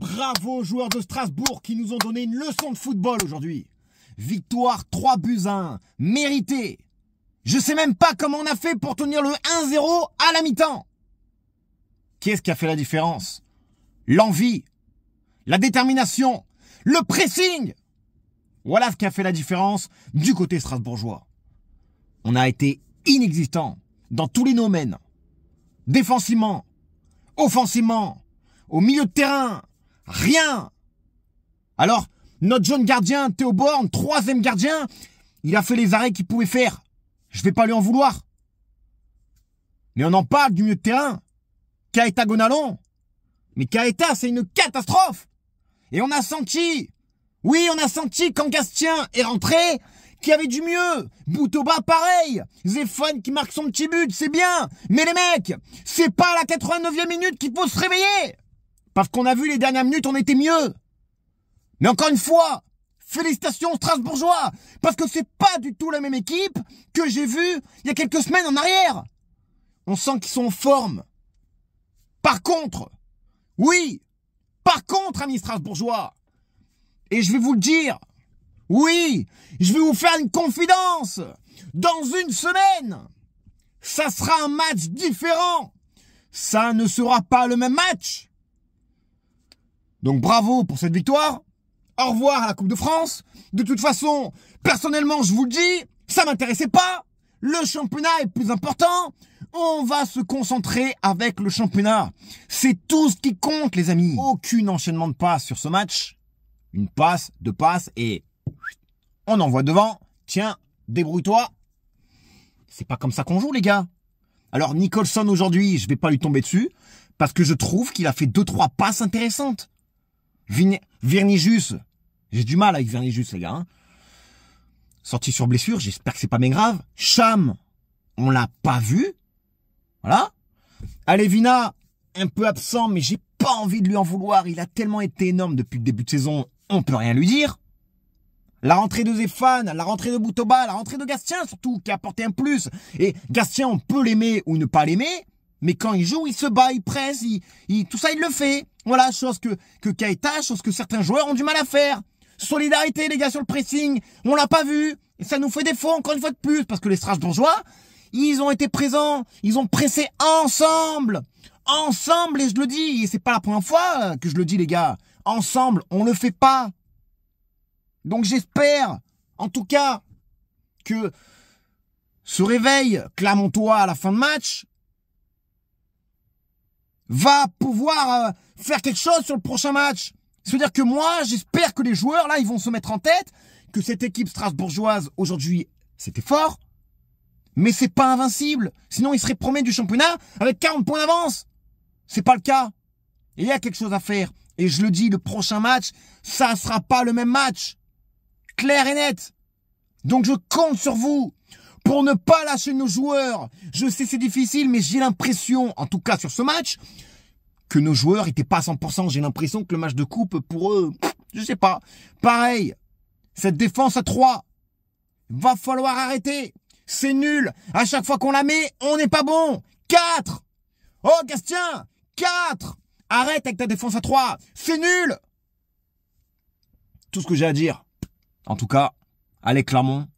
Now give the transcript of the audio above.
Bravo aux joueurs de Strasbourg qui nous ont donné une leçon de football aujourd'hui. Victoire 3 buts à 1, méritée. Je sais même pas comment on a fait pour tenir le 1-0 à la mi-temps. Qu'est-ce qui a fait la différence L'envie, la détermination, le pressing. Voilà ce qui a fait la différence du côté strasbourgeois. On a été inexistant dans tous les domaines. Défensivement, offensivement, au milieu de terrain, Rien Alors, notre jeune gardien, Théo Borne, troisième gardien, il a fait les arrêts qu'il pouvait faire. Je vais pas lui en vouloir. Mais on en parle du mieux de terrain. Kaeta Gonalon. Mais Kaeta, c'est une catastrophe. Et on a senti, oui, on a senti quand Gastien est rentré, qu'il y avait du mieux. Boutoba, pareil. Zéphane qui marque son petit but, c'est bien. Mais les mecs, c'est pas à la 89e minute qu'il faut se réveiller. Parce qu'on a vu les dernières minutes, on était mieux. Mais encore une fois, félicitations Strasbourgeois, parce que c'est pas du tout la même équipe que j'ai vue il y a quelques semaines en arrière. On sent qu'ils sont en forme. Par contre, oui, par contre, amis Strasbourgeois, et je vais vous le dire, oui, je vais vous faire une confidence. Dans une semaine, ça sera un match différent. Ça ne sera pas le même match. Donc bravo pour cette victoire. Au revoir à la Coupe de France. De toute façon, personnellement, je vous le dis, ça m'intéressait pas. Le championnat est plus important. On va se concentrer avec le championnat. C'est tout ce qui compte, les amis. Aucun enchaînement de passes sur ce match. Une passe, deux passes et on envoie devant. Tiens, débrouille-toi. C'est pas comme ça qu'on joue, les gars. Alors Nicholson aujourd'hui, je vais pas lui tomber dessus parce que je trouve qu'il a fait deux trois passes intéressantes. Vernijus. J'ai du mal avec Vernijus, les gars. Hein. Sorti sur blessure, j'espère que c'est pas bien grave. Cham, on l'a pas vu. Voilà. Alevina, un peu absent, mais j'ai pas envie de lui en vouloir. Il a tellement été énorme depuis le début de saison, on peut rien lui dire. La rentrée de Zéphane, la rentrée de Boutoba, la rentrée de Gastien surtout, qui a apporté un plus. Et Gastien, on peut l'aimer ou ne pas l'aimer, mais quand il joue, il se bat, il presse, il, tout ça, il le fait. Voilà, chose que, que chose que certains joueurs ont du mal à faire. Solidarité, les gars, sur le pressing. On l'a pas vu. Et ça nous fait défaut encore une fois de plus parce que les Strasbourgeois, ils ont été présents. Ils ont pressé ensemble. Ensemble, et je le dis. Et c'est pas la première fois euh, que je le dis, les gars. Ensemble, on le fait pas. Donc j'espère, en tout cas, que ce réveil clame-toi à la fin de match va pouvoir euh, faire quelque chose sur le prochain match. C'est-à-dire que moi, j'espère que les joueurs, là, ils vont se mettre en tête que cette équipe strasbourgeoise, aujourd'hui, c'était fort, mais c'est pas invincible. Sinon, ils seraient premiers du championnat avec 40 points d'avance. C'est pas le cas. il y a quelque chose à faire. Et je le dis, le prochain match, ça sera pas le même match. Clair et net. Donc je compte sur vous pour ne pas lâcher nos joueurs. Je sais c'est difficile, mais j'ai l'impression, en tout cas sur ce match, que nos joueurs étaient pas à 100%. J'ai l'impression que le match de coupe pour eux, je sais pas. Pareil, cette défense à 3, va falloir arrêter. C'est nul. À chaque fois qu'on la met, on n'est pas bon. 4. Oh, Gastien, 4. Arrête avec ta défense à 3. C'est nul. Tout ce que j'ai à dire. En tout cas, allez Clermont,